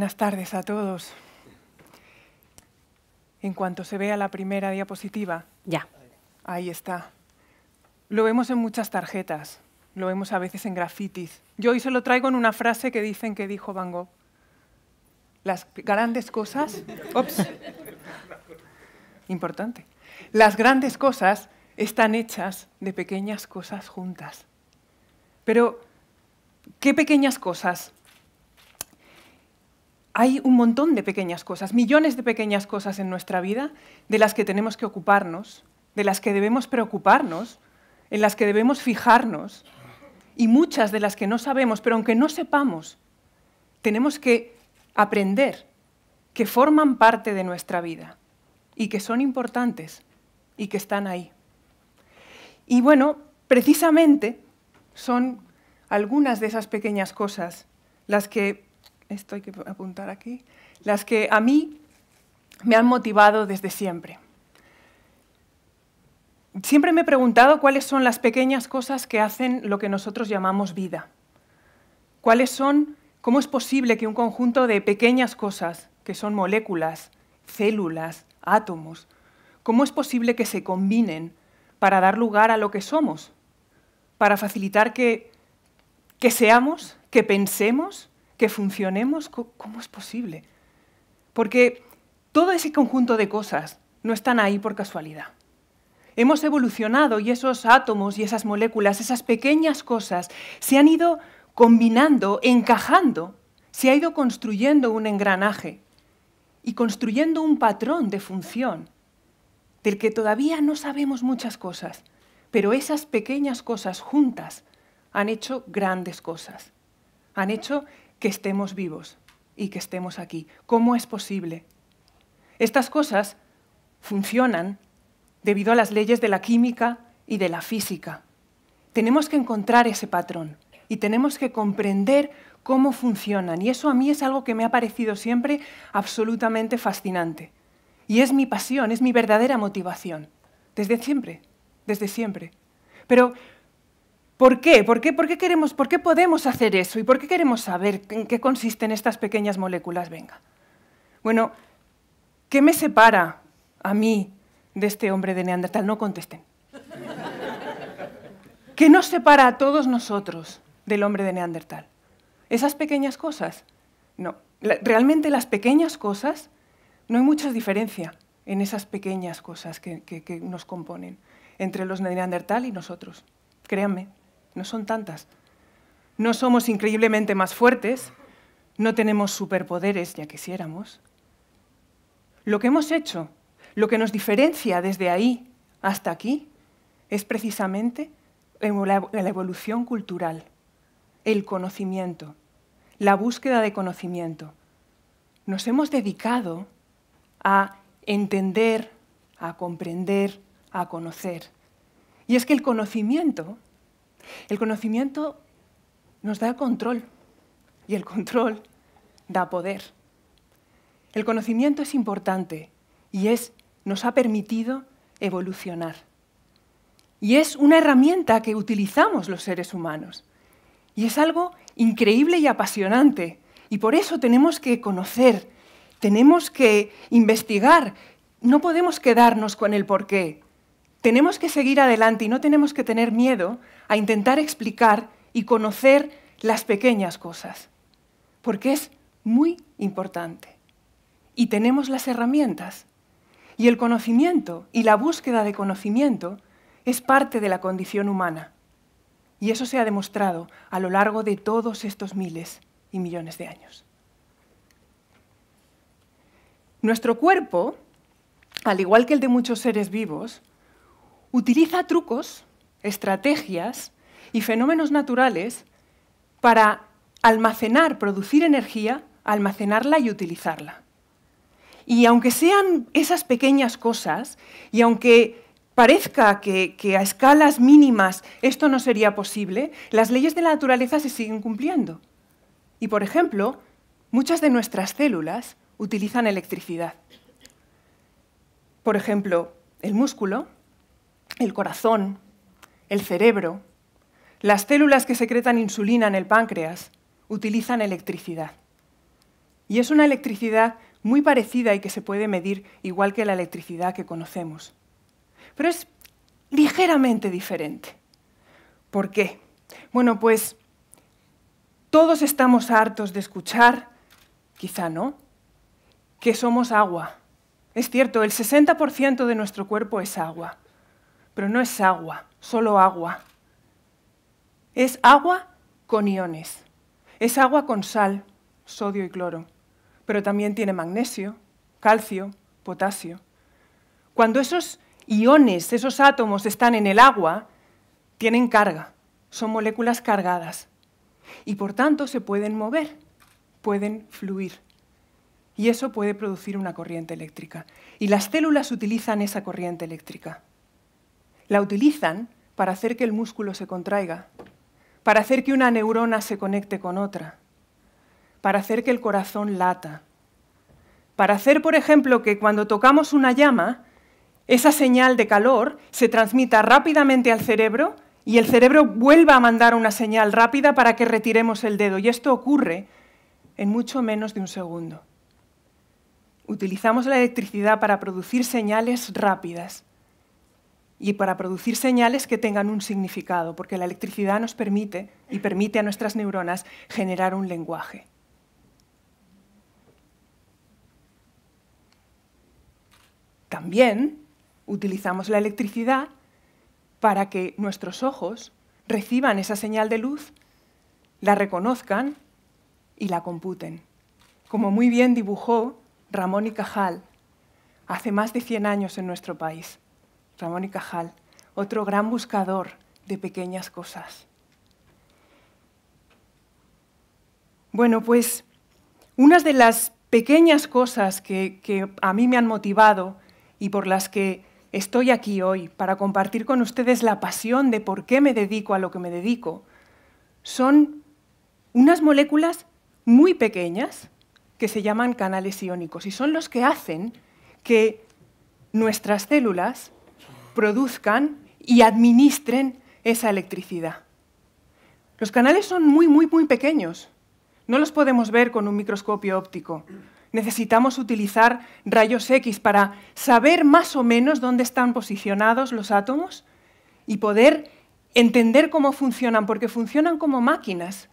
Buenas tardes a todos. En cuanto se vea la primera diapositiva. Ya. Ahí está. Lo vemos en muchas tarjetas, lo vemos a veces en grafitis. Yo hoy se lo traigo en una frase que dicen que dijo Van Gogh. Las grandes cosas... Ops. Importante. Las grandes cosas están hechas de pequeñas cosas juntas. Pero, ¿qué pequeñas cosas? hay un montón de pequeñas cosas, millones de pequeñas cosas en nuestra vida de las que tenemos que ocuparnos, de las que debemos preocuparnos, en las que debemos fijarnos y muchas de las que no sabemos, pero aunque no sepamos, tenemos que aprender que forman parte de nuestra vida y que son importantes y que están ahí. Y bueno, precisamente son algunas de esas pequeñas cosas las que esto hay que apuntar aquí, las que a mí me han motivado desde siempre. Siempre me he preguntado cuáles son las pequeñas cosas que hacen lo que nosotros llamamos vida. ¿Cuáles son, cómo es posible que un conjunto de pequeñas cosas, que son moléculas, células, átomos, cómo es posible que se combinen para dar lugar a lo que somos, para facilitar que seamos, que pensemos que funcionemos, ¿cómo es posible? Porque todo ese conjunto de cosas no están ahí por casualidad. Hemos evolucionado y esos átomos y esas moléculas, esas pequeñas cosas, se han ido combinando, encajando, se ha ido construyendo un engranaje y construyendo un patrón de función del que todavía no sabemos muchas cosas, pero esas pequeñas cosas juntas han hecho grandes cosas, han hecho que estemos vivos y que estemos aquí. ¿Cómo es posible? Estas cosas funcionan debido a las leyes de la química y de la física. Tenemos que encontrar ese patrón y tenemos que comprender cómo funcionan. Y eso a mí es algo que me ha parecido siempre absolutamente fascinante. Y es mi pasión, es mi verdadera motivación, desde siempre, desde siempre. Pero ¿Por qué? ¿Por qué, queremos, por qué podemos hacer eso? ¿Y por qué queremos saber en qué consisten estas pequeñas moléculas? Venga. Bueno, ¿qué me separa a mí de este hombre de Neandertal? No contesten. ¿Qué nos separa a todos nosotros del hombre de Neandertal? ¿Esas pequeñas cosas? No. Realmente las pequeñas cosas, no hay mucha diferencia en esas pequeñas cosas que, nos componen entre los Neandertal y nosotros. Créanme no son tantas. No somos increíblemente más fuertes, no tenemos superpoderes, ya quisiéramos. Lo que hemos hecho, lo que nos diferencia desde ahí hasta aquí, es precisamente la evolución cultural, el conocimiento, la búsqueda de conocimiento. Nos hemos dedicado a entender, a comprender, a conocer. Y es que el conocimiento el conocimiento nos da control y el control da poder. El conocimiento es importante y es, nos ha permitido evolucionar. Y es una herramienta que utilizamos los seres humanos. Y es algo increíble y apasionante. Y por eso tenemos que conocer, tenemos que investigar. No podemos quedarnos con el porqué. Tenemos que seguir adelante y no tenemos que tener miedo a intentar explicar y conocer las pequeñas cosas, porque es muy importante. Y tenemos las herramientas. Y el conocimiento y la búsqueda de conocimiento es parte de la condición humana. Y eso se ha demostrado a lo largo de todos estos miles y millones de años. Nuestro cuerpo, al igual que el de muchos seres vivos, utiliza trucos estrategias y fenómenos naturales para almacenar, producir energía, almacenarla y utilizarla. Y aunque sean esas pequeñas cosas, y aunque parezca que, a escalas mínimas esto no sería posible, las leyes de la naturaleza se siguen cumpliendo. Y, por ejemplo, muchas de nuestras células utilizan electricidad. Por ejemplo, el músculo, el corazón, el cerebro, las células que secretan insulina en el páncreas, utilizan electricidad. Y es una electricidad muy parecida y que se puede medir igual que la electricidad que conocemos. Pero es ligeramente diferente. ¿Por qué? Bueno, pues todos estamos hartos de escuchar, quizá no, que somos agua. Es cierto, el 60% de nuestro cuerpo es agua, pero no es agua solo agua. Es agua con iones. Es agua con sal, sodio y cloro, pero también tiene magnesio, calcio, potasio. Cuando esos iones, esos átomos están en el agua, tienen carga, son moléculas cargadas y por tanto se pueden mover, pueden fluir. Y eso puede producir una corriente eléctrica. Y las células utilizan esa corriente eléctrica la utilizan para hacer que el músculo se contraiga, para hacer que una neurona se conecte con otra, para hacer que el corazón lata, para hacer, por ejemplo, que cuando tocamos una llama, esa señal de calor se transmita rápidamente al cerebro y el cerebro vuelva a mandar una señal rápida para que retiremos el dedo. Y esto ocurre en mucho menos de un segundo. Utilizamos la electricidad para producir señales rápidas y para producir señales que tengan un significado, porque la electricidad nos permite y permite a nuestras neuronas generar un lenguaje. También utilizamos la electricidad para que nuestros ojos reciban esa señal de luz, la reconozcan y la computen. Como muy bien dibujó Ramón y Cajal hace más de 100 años en nuestro país. Ramón y Cajal, otro gran buscador de pequeñas cosas. Bueno, pues unas de las pequeñas cosas que, que a mí me han motivado y por las que estoy aquí hoy para compartir con ustedes la pasión de por qué me dedico a lo que me dedico, son unas moléculas muy pequeñas que se llaman canales iónicos y son los que hacen que nuestras células produzcan y administren esa electricidad. Los canales son muy, muy, muy pequeños. No los podemos ver con un microscopio óptico. Necesitamos utilizar rayos X para saber más o menos dónde están posicionados los átomos y poder entender cómo funcionan, porque funcionan como máquinas.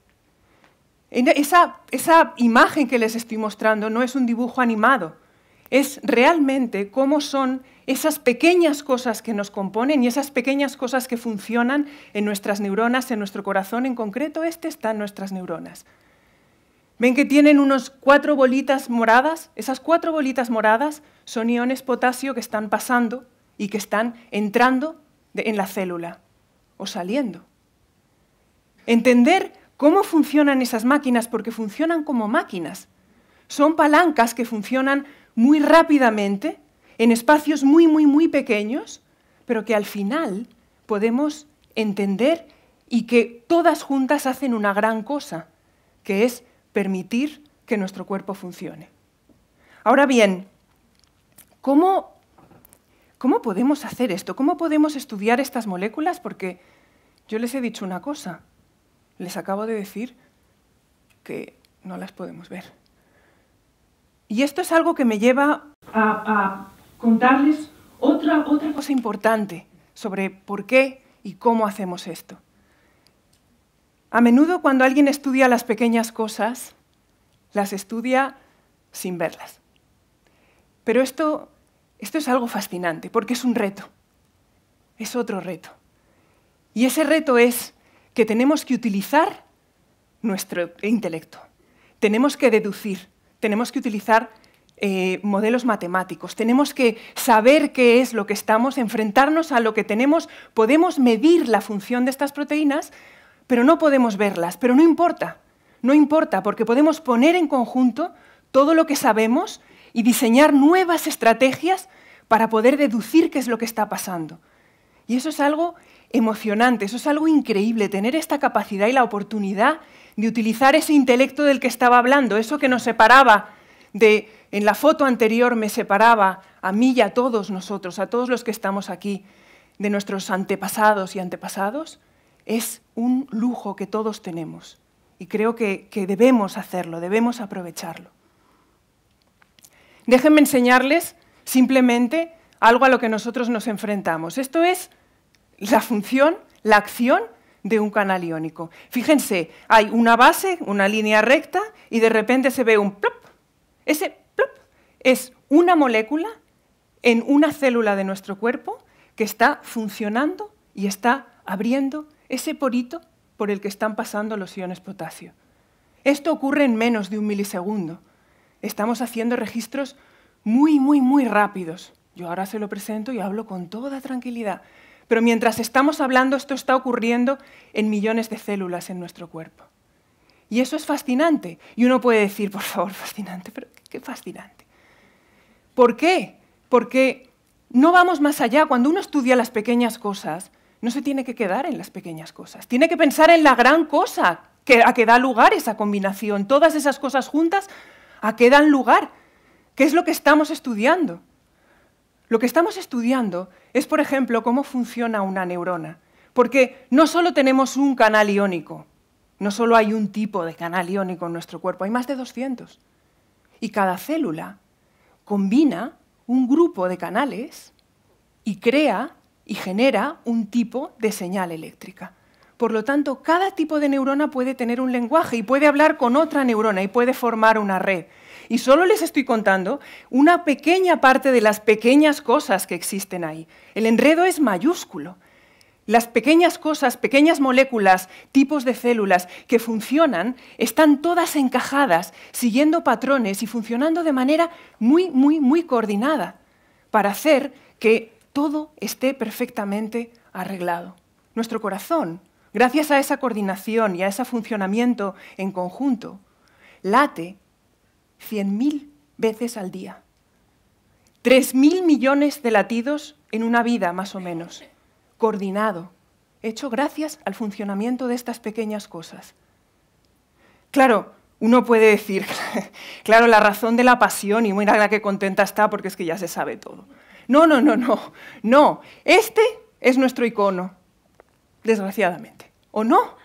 Esa, esa imagen que les estoy mostrando no es un dibujo animado, es realmente cómo son esas pequeñas cosas que nos componen y esas pequeñas cosas que funcionan en nuestras neuronas, en nuestro corazón en concreto, este en nuestras neuronas. ¿Ven que tienen unos cuatro bolitas moradas? Esas cuatro bolitas moradas son iones potasio que están pasando y que están entrando en la célula o saliendo. Entender cómo funcionan esas máquinas, porque funcionan como máquinas. Son palancas que funcionan muy rápidamente, en espacios muy, muy, muy pequeños, pero que al final podemos entender y que todas juntas hacen una gran cosa, que es permitir que nuestro cuerpo funcione. Ahora bien, ¿cómo, ¿cómo podemos hacer esto? ¿Cómo podemos estudiar estas moléculas? Porque yo les he dicho una cosa, les acabo de decir que no las podemos ver. Y esto es algo que me lleva a, contarles otra, cosa importante sobre por qué y cómo hacemos esto. A menudo cuando alguien estudia las pequeñas cosas, las estudia sin verlas. Pero esto es algo fascinante, porque es un reto, es otro reto. Y ese reto es que tenemos que utilizar nuestro intelecto, tenemos que deducir, tenemos que utilizar eh, modelos matemáticos, tenemos que saber qué es lo que estamos, enfrentarnos a lo que tenemos, podemos medir la función de estas proteínas, pero no podemos verlas, pero no importa, no importa, porque podemos poner en conjunto todo lo que sabemos y diseñar nuevas estrategias para poder deducir qué es lo que está pasando. Y eso es algo emocionante, eso es algo increíble, tener esta capacidad y la oportunidad de utilizar ese intelecto del que estaba hablando, eso que nos separaba de, en la foto anterior me separaba a mí y a todos nosotros, a todos los que estamos aquí, de nuestros antepasados y antepasados, es un lujo que todos tenemos y creo que, que debemos hacerlo, debemos aprovecharlo. Déjenme enseñarles simplemente algo a lo que nosotros nos enfrentamos. Esto es la función, la acción de un canal iónico. Fíjense, hay una base, una línea recta, y de repente se ve un plop. Ese plop es una molécula en una célula de nuestro cuerpo que está funcionando y está abriendo ese porito por el que están pasando los iones potasio. Esto ocurre en menos de un milisegundo. Estamos haciendo registros muy, muy, muy rápidos. Yo ahora se lo presento y hablo con toda tranquilidad. Pero mientras estamos hablando, esto está ocurriendo en millones de células en nuestro cuerpo. Y eso es fascinante. Y uno puede decir, por favor, fascinante, pero qué fascinante. ¿Por qué? Porque no vamos más allá. Cuando uno estudia las pequeñas cosas, no se tiene que quedar en las pequeñas cosas. Tiene que pensar en la gran cosa a que da lugar esa combinación. Todas esas cosas juntas a qué dan lugar. ¿Qué es lo que estamos estudiando? Lo que estamos estudiando es, por ejemplo, cómo funciona una neurona, porque no solo tenemos un canal iónico, no solo hay un tipo de canal iónico en nuestro cuerpo, hay más de 200. Y cada célula combina un grupo de canales y crea y genera un tipo de señal eléctrica. Por lo tanto, cada tipo de neurona puede tener un lenguaje y puede hablar con otra neurona y puede formar una red. Y solo les estoy contando una pequeña parte de las pequeñas cosas que existen ahí. El enredo es mayúsculo. Las pequeñas cosas, pequeñas moléculas, tipos de células que funcionan, están todas encajadas, siguiendo patrones y funcionando de manera muy, muy, muy coordinada para hacer que todo esté perfectamente arreglado. Nuestro corazón Gracias a esa coordinación y a ese funcionamiento en conjunto, late 100.000 veces al día. 3.000 millones de latidos en una vida, más o menos, coordinado, hecho gracias al funcionamiento de estas pequeñas cosas. Claro, uno puede decir, claro, la razón de la pasión y mira la que contenta está porque es que ya se sabe todo. No, no, no, no, no. Este es nuestro icono, desgraciadamente. ¿O no?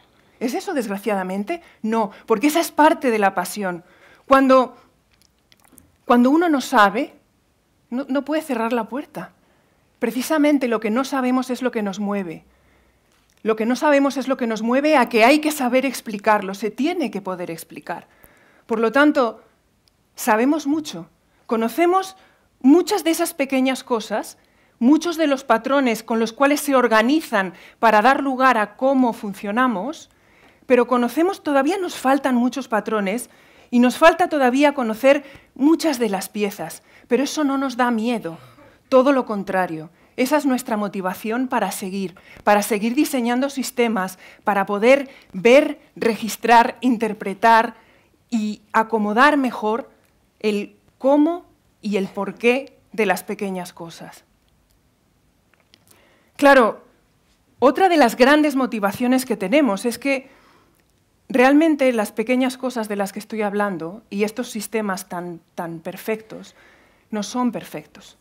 ¿Es eso desgraciadamente? No, porque esa es parte de la pasión. Cuando, uno no sabe, no puede cerrar la puerta. Precisamente lo que no sabemos es lo que nos mueve. Lo que no sabemos es lo que nos mueve a que hay que saber explicarlo, se tiene que poder explicar. Por lo tanto, sabemos mucho, conocemos muchas de esas pequeñas cosas muchos de los patrones con los cuales se organizan para dar lugar a cómo funcionamos, pero conocemos, todavía nos faltan muchos patrones y nos falta todavía conocer muchas de las piezas, pero eso no nos da miedo, todo lo contrario. Esa es nuestra motivación para seguir, para seguir diseñando sistemas, para poder ver, registrar, interpretar y acomodar mejor el cómo y el por qué de las pequeñas cosas. Claro, otra de las grandes motivaciones que tenemos es que realmente las pequeñas cosas de las que estoy hablando y estos sistemas tan, perfectos no son perfectos.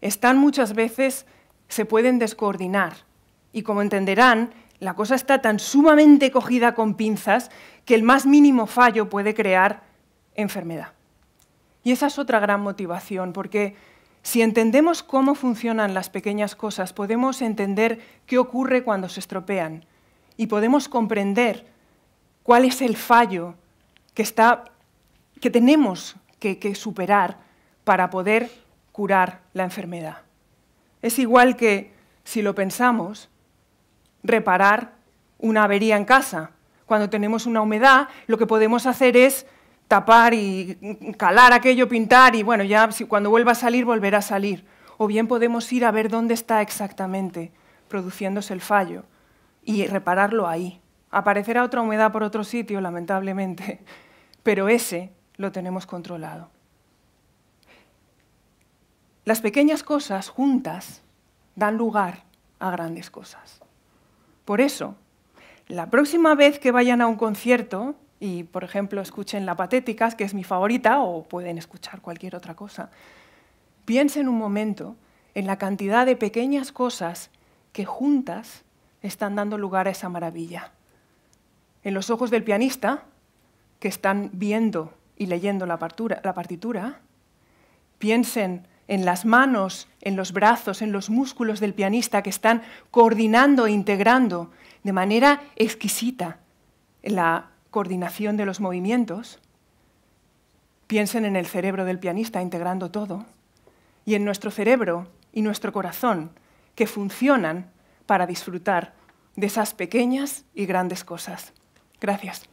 Están muchas veces, se pueden descoordinar y como entenderán, la cosa está tan sumamente cogida con pinzas que el más mínimo fallo puede crear enfermedad. Y esa es otra gran motivación, porque si entendemos cómo funcionan las pequeñas cosas, podemos entender qué ocurre cuando se estropean y podemos comprender cuál es el fallo que, tenemos que superar para poder curar la enfermedad. Es igual que, si lo pensamos, reparar una avería en casa. Cuando tenemos una humedad, lo que podemos hacer es tapar y calar aquello, pintar y bueno, ya cuando vuelva a salir volverá a salir. O bien podemos ir a ver dónde está exactamente produciéndose el fallo y repararlo ahí. Aparecerá otra humedad por otro sitio, lamentablemente, pero ese lo tenemos controlado. Las pequeñas cosas juntas dan lugar a grandes cosas. Por eso, la próxima vez que vayan a un concierto, y, por ejemplo, escuchen La Patéticas, que es mi favorita, o pueden escuchar cualquier otra cosa. Piensen un momento en la cantidad de pequeñas cosas que juntas están dando lugar a esa maravilla. En los ojos del pianista, que están viendo y leyendo la partitura, la partitura, piensen en las manos, en los brazos, en los músculos del pianista que están coordinando e integrando de manera exquisita la coordinación de los movimientos, piensen en el cerebro del pianista integrando todo, y en nuestro cerebro y nuestro corazón, que funcionan para disfrutar de esas pequeñas y grandes cosas. Gracias.